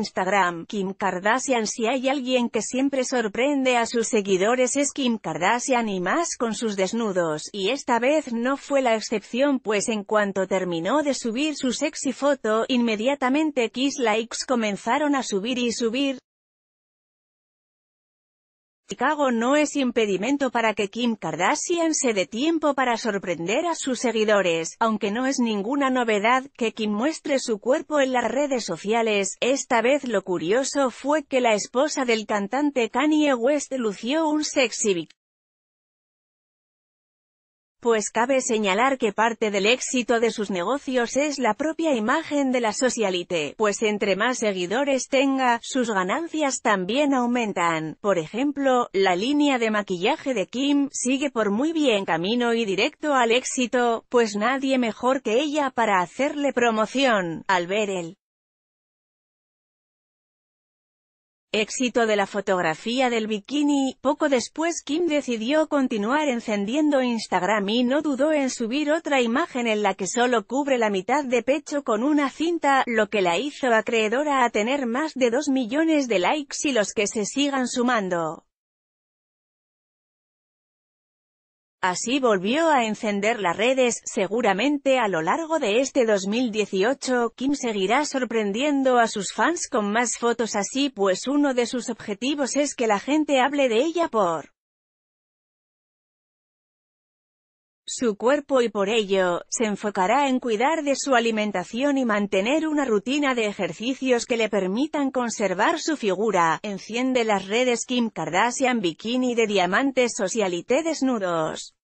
Instagram. Kim Kardashian Si hay alguien que siempre sorprende a sus seguidores es Kim Kardashian y más con sus desnudos, y esta vez no fue la excepción pues en cuanto terminó de subir su sexy foto, inmediatamente Kiss Likes comenzaron a subir y subir, Chicago no es impedimento para que Kim Kardashian se dé tiempo para sorprender a sus seguidores, aunque no es ninguna novedad que Kim muestre su cuerpo en las redes sociales, esta vez lo curioso fue que la esposa del cantante Kanye West lució un sexy pues cabe señalar que parte del éxito de sus negocios es la propia imagen de la socialite, pues entre más seguidores tenga, sus ganancias también aumentan. Por ejemplo, la línea de maquillaje de Kim sigue por muy bien camino y directo al éxito, pues nadie mejor que ella para hacerle promoción. Al ver el Éxito de la fotografía del bikini, poco después Kim decidió continuar encendiendo Instagram y no dudó en subir otra imagen en la que solo cubre la mitad de pecho con una cinta, lo que la hizo acreedora a tener más de 2 millones de likes y los que se sigan sumando. Así volvió a encender las redes, seguramente a lo largo de este 2018 Kim seguirá sorprendiendo a sus fans con más fotos así pues uno de sus objetivos es que la gente hable de ella por su cuerpo y por ello, se enfocará en cuidar de su alimentación y mantener una rutina de ejercicios que le permitan conservar su figura. Enciende las redes Kim Kardashian Bikini de diamantes socialité desnudos.